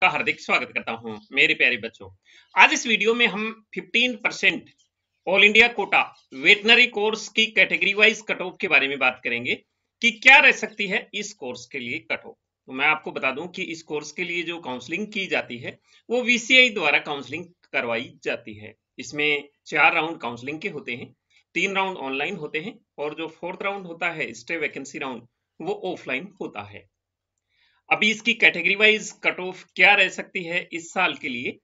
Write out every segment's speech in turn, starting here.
का हार्दिक स्वागत करता हूं मेरे प्यारे बच्चों आज इस वीडियो में हम 15 percent All India quota veterinary course की कैटेगरी वाइज कट ऑफ के बारे में बात करेंगे कि क्या रह सकती है इस कोर्स के लिए कट ऑफ तो मैं आपको बता दूं कि इस कोर्स के लिए जो काउंसलिंग की जाती है वो वीसीआई द्वारा काउंसलिंग करवाई जाती है इसमें चार राउंड काउंसलिंग के होते हैं तीन राउंड ऑनलाइन होते हैं और जो फोर्थ राउंड होता है स्टे वैकेंसी राउंड वो ऑफलाइन होता है अभी इसकी कैटेगरी वाइज कट ऑफ क्या रह सकती है इस साल के लिए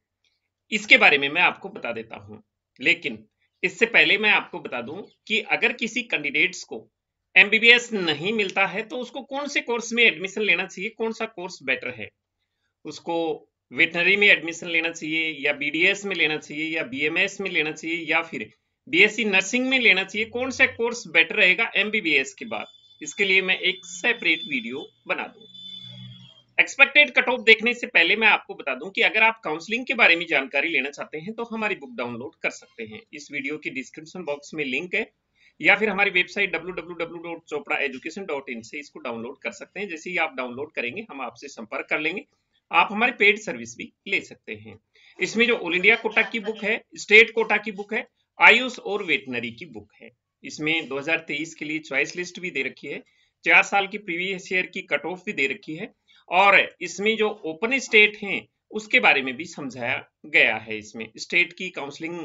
इसके बारे में मैं आपको बता देता हूं लेकिन इससे पहले मैं आपको बता दूं कि अगर किसी कैंडिडेट्स को एमबीबीएस नहीं मिलता है तो उसको कौन से कोर्स में एडमिशन लेना चाहिए कौन सा कोर्स बेटर है उसको वेटनरी में एडमिशन लेना चाहिए या बीडीएस में लेना चाहिए या बीएमएस में लेना चाहिए या फिर बीएससी नर्सिंग में लेना चाहिए कौन सा कोर्स बेटर रहेगा एमबीबीएस के बाद इसके लिए मैं एक सेपरेट वीडियो बना दूंगा एक्सपेक्टेड कट ऑफ देखने से पहले मैं आपको बता दूं कि अगर आप काउंसलिंग के बारे में जानकारी लेना चाहते हैं तो हमारी बुक डाउनलोड कर सकते हैं इस वीडियो की डिस्क्रिप्शन बॉक्स में लिंक है या फिर हमारी वेबसाइट www.chopraeducation.in से इसको डाउनलोड कर सकते हैं जैसे ही आप डाउनलोड करेंगे हम आपसे संपर्क कर लेंगे आप हमारी पेड सर्विस भी ले सकते हैं इसमें जो ऑल इंडिया कोटा की बुक है स्टेट कोटा की बुक है आयुष और वेटनरी की बुक है इसमें 2023 के लिए चॉइस लिस्ट भी दे रखी है चार साल की प्रीवियस ईयर की कट ऑफ भी दे रखी है और इसमें जो ओपन स्टेट हैं उसके बारे में भी समझाया गया है इसमें स्टेट की काउंसलिंग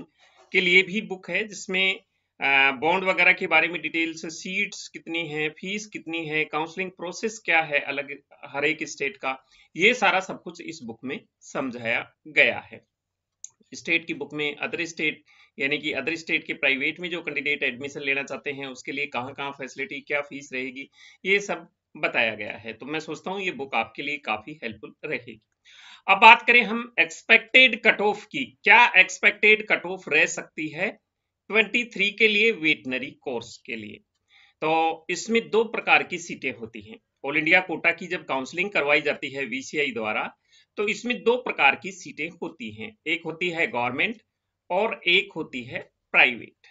के लिए भी बुक है जिसमें बॉन्ड वगैरह के बारे में डिटेल्स सीट्स कितनी है फीस कितनी है काउंसलिंग प्रोसेस क्या है अलग हर एक स्टेट का ये सारा सब कुछ इस बुक में समझाया गया है स्टेट की बुक में अदर स्टेट यानी कि अदर स्टेट के प्राइवेट में जो कैंडिडेट एडमिशन लेना चाहते हैं उसके लिए कहाँ कहाँ फैसिलिटी क्या फीस रहेगी ये सब बताया गया है तो मैं सोचता हूँ ये बुक आपके लिए काफी हेल्पफुल रहेगी अब बात करें हम एक्सपेक्टेड कट ऑफ की क्या एक्सपेक्टेड कट ऑफ रह सकती है 23 के लिए वेटनरी कोर्स के लिए तो इसमें दो प्रकार की सीटें होती हैं ऑल इंडिया कोटा की जब काउंसलिंग करवाई जाती है वीसीआई द्वारा तो इसमें दो प्रकार की सीटें होती हैं एक होती है गवर्नमेंट और एक होती है प्राइवेट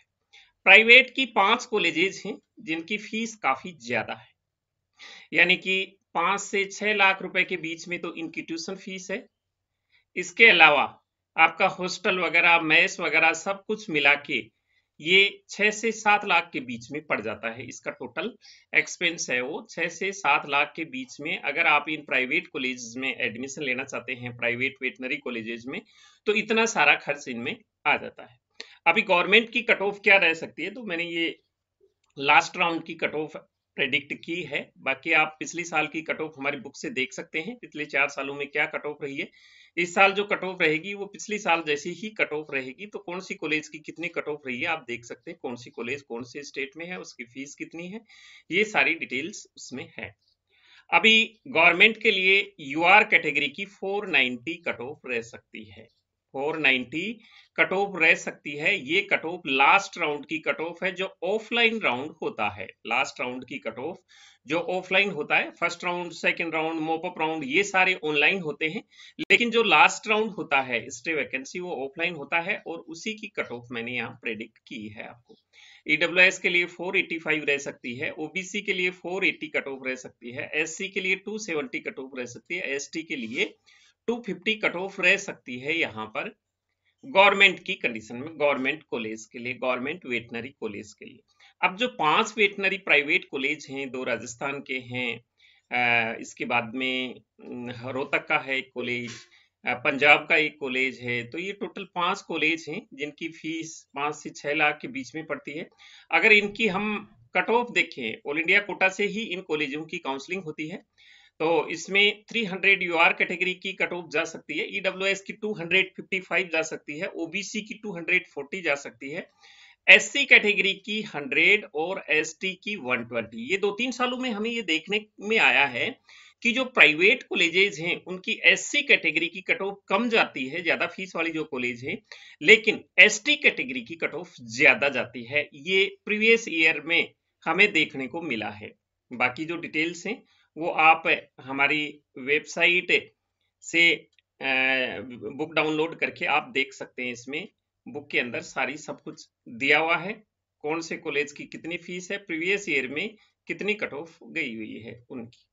प्राइवेट की पांच कॉलेजेस हैं जिनकी फीस काफी ज्यादा है यानी कि पांच से छह लाख रुपए के बीच में तो इनकी ट्यूशन फीस है इसके अलावा आपका हॉस्टल वगैरह मैस वगैरह सब कुछ मिला के ये छह से सात लाख के बीच में पड़ जाता है इसका टोटल एक्सपेंस है वो छह से सात लाख के बीच में अगर आप इन प्राइवेट कॉलेज में एडमिशन लेना चाहते हैं प्राइवेट वेटनरी कॉलेजेस में तो इतना सारा खर्च इनमें आ जाता है अभी गवर्नमेंट की कट ऑफ क्या रह सकती है तो मैंने ये लास्ट राउंड की कट ऑफ प्रेडिक्ट की है बाकी आप पिछले साल की कट ऑफ हमारी बुक से देख सकते हैं पिछले चार सालों में क्या कट ऑफ रही है इस साल जो कट ऑफ रहेगी वो पिछले साल जैसी ही कट ऑफ रहेगी तो कौन सी कॉलेज की कितनी कट ऑफ रही है आप देख सकते हैं कौन सी कॉलेज कौन से स्टेट में है उसकी फीस कितनी है ये सारी डिटेल्स उसमें है अभी गवर्नमेंट के लिए यूआर कैटेगरी की 490 कट ऑफ रह सकती है 490 कट ऑफ रह सकती है ये कट ऑफ लास्ट राउंड की कट ऑफ है जो ऑफलाइन राउंड होता है लास्ट राउंड की कट ऑफ जो ऑफलाइन होता है first round second round mop up round ये सारे ऑनलाइन होते हैं लेकिन जो लास्ट राउंड होता है स्टे वैकेंसी वो ऑफलाइन होता है और उसी की कट ऑफ मैंने यहाँ प्रेडिक्ट की है आपको ईडब्ल्यू e के लिए 485 रह सकती है ओबीसी के लिए 480 एट्टी कट ऑफ रह सकती है एससी के लिए 270 सेवेंटी कट ऑफ रह सकती है एसटी के लिए 250 कट ऑफ रह सकती है यहाँ पर गवर्नमेंट की कंडीशन में गवर्नमेंट कॉलेज के लिए गवर्नमेंट वेटनरी कॉलेज के लिए अब जो पांच वेटनरी प्राइवेट कॉलेज हैं दो राजस्थान के हैं इसके बाद में रोहतक का है एक कॉलेज पंजाब का एक कॉलेज है तो ये टोटल पांच कॉलेज हैं जिनकी फीस पांच से छह लाख के बीच में पड़ती है अगर इनकी हम कट ऑफ देखें ऑल इंडिया कोटा से ही इन कॉलेजों की काउंसलिंग होती है तो इसमें 300 यू आर कैटेगरी की कट ऑफ जा सकती है ईडब्ल्यू e एस की 255 जा सकती है ओबीसी की 240 जा सकती है एससी कैटेगरी की 100 और एसटी की 120 ये दो तीन सालों में हमें ये देखने में आया है कि जो प्राइवेट कॉलेजेस हैं उनकी एससी कैटेगरी की कट ऑफ कम जाती है ज्यादा फीस वाली जो कॉलेज है लेकिन एसटी कैटेगरी की कट ऑफ ज्यादा जाती है ये प्रीवियस ईयर में हमें देखने को मिला है बाकी जो डिटेल्स हैं वो आप हमारी वेबसाइट से बुक डाउनलोड करके आप देख सकते हैं इसमें बुक के अंदर सारी सब कुछ दिया हुआ है कौन से कॉलेज की कितनी फीस है प्रीवियस ईयर में कितनी कट ऑफ गई हुई है उनकी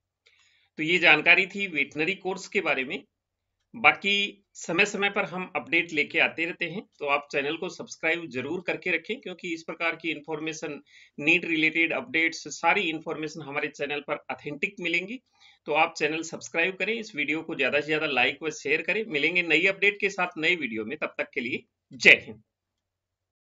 तो ये जानकारी थी वेटनरी कोर्स के बारे में बाकी समय समय पर हम अपडेट लेके आते रहते हैं तो आप चैनल को सब्सक्राइब जरूर करके रखें क्योंकि इस प्रकार की इंफॉर्मेशन नीट रिलेटेड अपडेट्स सारी इंफॉर्मेशन हमारे चैनल पर अथेंटिक मिलेंगी तो आप चैनल सब्सक्राइब करें इस वीडियो को ज्यादा से ज्यादा लाइक व शेयर करें मिलेंगे नई अपडेट के साथ नई वीडियो में तब तक के लिए जय हिंद